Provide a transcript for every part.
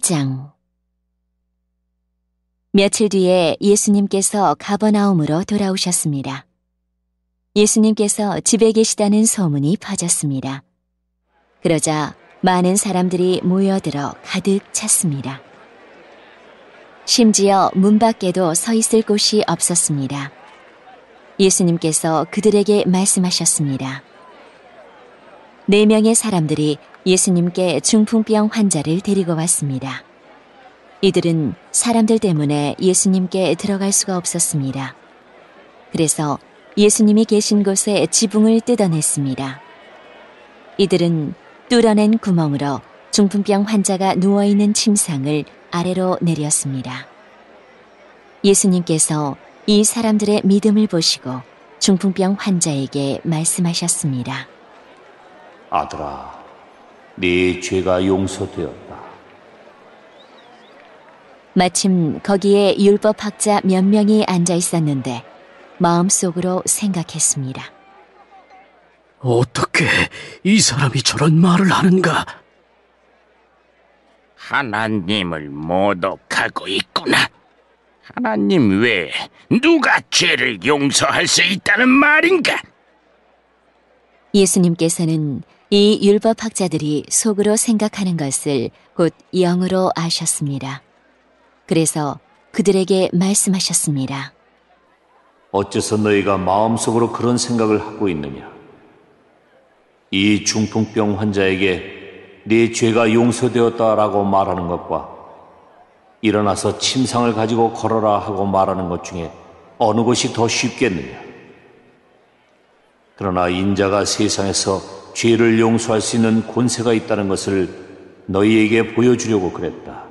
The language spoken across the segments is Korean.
2장 며칠 뒤에 예수님께서 가버나움으로 돌아오셨습니다. 예수님께서 집에 계시다는 소문이 퍼졌습니다. 그러자 많은 사람들이 모여들어 가득 찼습니다. 심지어 문 밖에도 서 있을 곳이 없었습니다. 예수님께서 그들에게 말씀하셨습니다. 네 명의 사람들이 예수님께 중풍병 환자를 데리고 왔습니다. 이들은 사람들 때문에 예수님께 들어갈 수가 없었습니다. 그래서 예수님이 계신 곳에 지붕을 뜯어냈습니다. 이들은 뚫어낸 구멍으로 중풍병 환자가 누워있는 침상을 아래로 내렸습니다. 예수님께서 이 사람들의 믿음을 보시고 중풍병 환자에게 말씀하셨습니다. 아들아, 네 죄가 용서되었다. 마침 거기에 율법학자 몇 명이 앉아 있었는데 마음속으로 생각했습니다. 어떻게 이 사람이 저런 말을 하는가? 하나님을 모독하고 있구나. 하나님 왜 누가 죄를 용서할 수 있다는 말인가? 예수님께서는 이 율법학자들이 속으로 생각하는 것을 곧 영으로 아셨습니다. 그래서 그들에게 말씀하셨습니다. 어째서 너희가 마음속으로 그런 생각을 하고 있느냐? 이 중풍병 환자에게 네 죄가 용서되었다라고 말하는 것과 일어나서 침상을 가지고 걸어라 하고 말하는 것 중에 어느 것이 더 쉽겠느냐? 그러나 인자가 세상에서 죄를 용서할 수 있는 권세가 있다는 것을 너희에게 보여주려고 그랬다.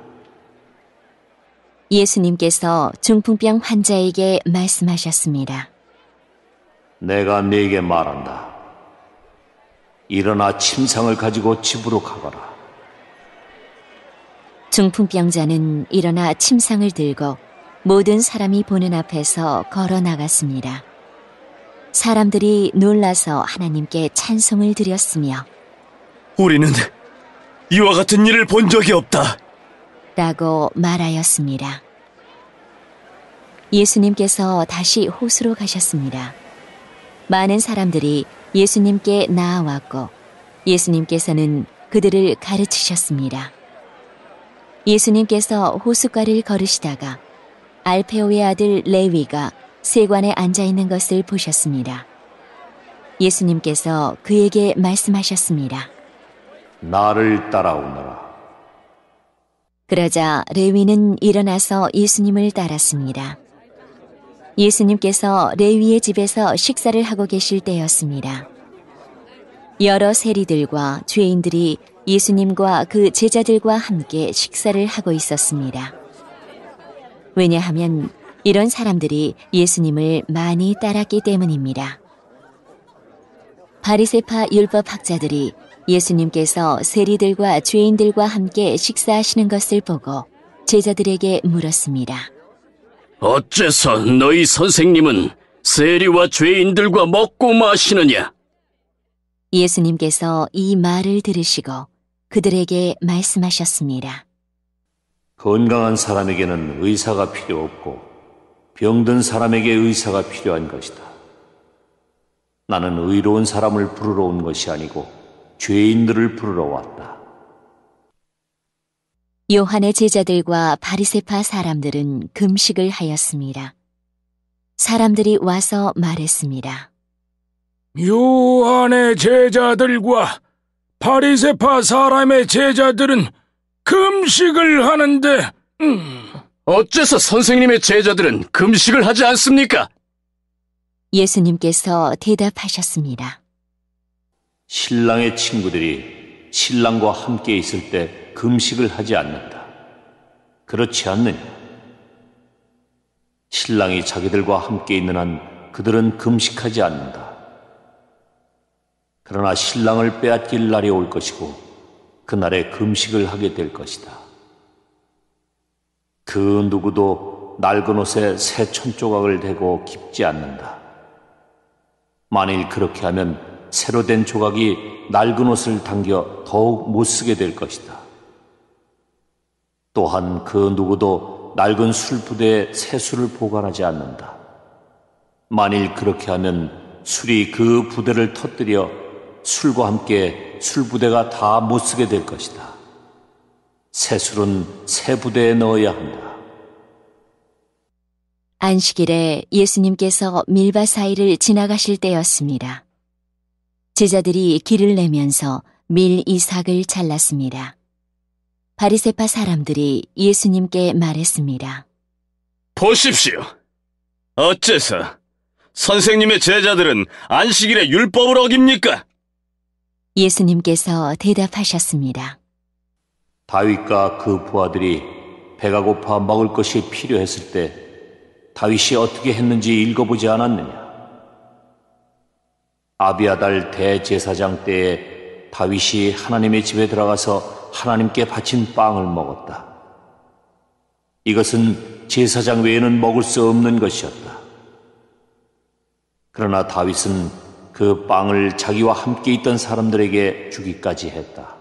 예수님께서 중풍병 환자에게 말씀하셨습니다. 내가 네게 말한다. 일어나 침상을 가지고 집으로 가거라. 중풍병자는 일어나 침상을 들고 모든 사람이 보는 앞에서 걸어 나갔습니다. 사람들이 놀라서 하나님께 찬송을 드렸으며 우리는 이와 같은 일을 본 적이 없다. 라고 말하였습니다. 예수님께서 다시 호수로 가셨습니다. 많은 사람들이 예수님께 나아왔고 예수님께서는 그들을 가르치셨습니다. 예수님께서 호숫가를 걸으시다가 알페오의 아들 레위가 세관에 앉아 있는 것을 보셨습니다. 예수님께서 그에게 말씀하셨습니다. 나를 따라오너라. 그러자 레위는 일어나서 예수님을 따랐습니다. 예수님께서 레위의 집에서 식사를 하고 계실 때였습니다. 여러 세리들과 죄인들이 예수님과 그 제자들과 함께 식사를 하고 있었습니다. 왜냐하면 이런 사람들이 예수님을 많이 따랐기 때문입니다. 바리세파 율법 학자들이 예수님께서 세리들과 죄인들과 함께 식사하시는 것을 보고 제자들에게 물었습니다. 어째서 너희 선생님은 세리와 죄인들과 먹고 마시느냐? 예수님께서 이 말을 들으시고 그들에게 말씀하셨습니다. 건강한 사람에게는 의사가 필요 없고 병든 사람에게 의사가 필요한 것이다. 나는 의로운 사람을 부르러 온 것이 아니고 죄인들을 부르러 왔다. 요한의 제자들과 바리세파 사람들은 금식을 하였습니다. 사람들이 와서 말했습니다. 요한의 제자들과 바리세파 사람의 제자들은 금식을 하는데, 음. 어째서 선생님의 제자들은 금식을 하지 않습니까? 예수님께서 대답하셨습니다. 신랑의 친구들이 신랑과 함께 있을 때 금식을 하지 않는다. 그렇지 않느냐? 신랑이 자기들과 함께 있는 한 그들은 금식하지 않는다. 그러나 신랑을 빼앗길 날이 올 것이고 그날에 금식을 하게 될 것이다. 그 누구도 낡은 옷에 새 천조각을 대고 깊지 않는다. 만일 그렇게 하면 새로 된 조각이 낡은 옷을 당겨 더욱 못쓰게 될 것이다. 또한 그 누구도 낡은 술부대에 새 술을 보관하지 않는다. 만일 그렇게 하면 술이 그 부대를 터뜨려 술과 함께 술부대가 다 못쓰게 될 것이다. 새술은 새 부대에 넣어야 한다. 안식일에 예수님께서 밀밭 사이를 지나가실 때였습니다. 제자들이 길을 내면서 밀 이삭을 잘랐습니다. 바리세파 사람들이 예수님께 말했습니다. 보십시오. 어째서 선생님의 제자들은 안식일의 율법을 어깁니까? 예수님께서 대답하셨습니다. 다윗과 그 부하들이 배가 고파 먹을 것이 필요했을 때 다윗이 어떻게 했는지 읽어보지 않았느냐? 아비아달 대제사장 때에 다윗이 하나님의 집에 들어가서 하나님께 바친 빵을 먹었다. 이것은 제사장 외에는 먹을 수 없는 것이었다. 그러나 다윗은 그 빵을 자기와 함께 있던 사람들에게 주기까지 했다.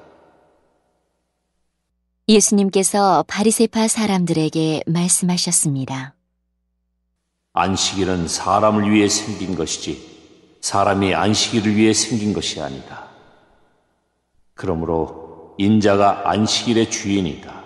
예수님께서 바리세파 사람들에게 말씀하셨습니다. 안식일은 사람을 위해 생긴 것이지 사람이 안식일을 위해 생긴 것이 아니다. 그러므로 인자가 안식일의 주인이다.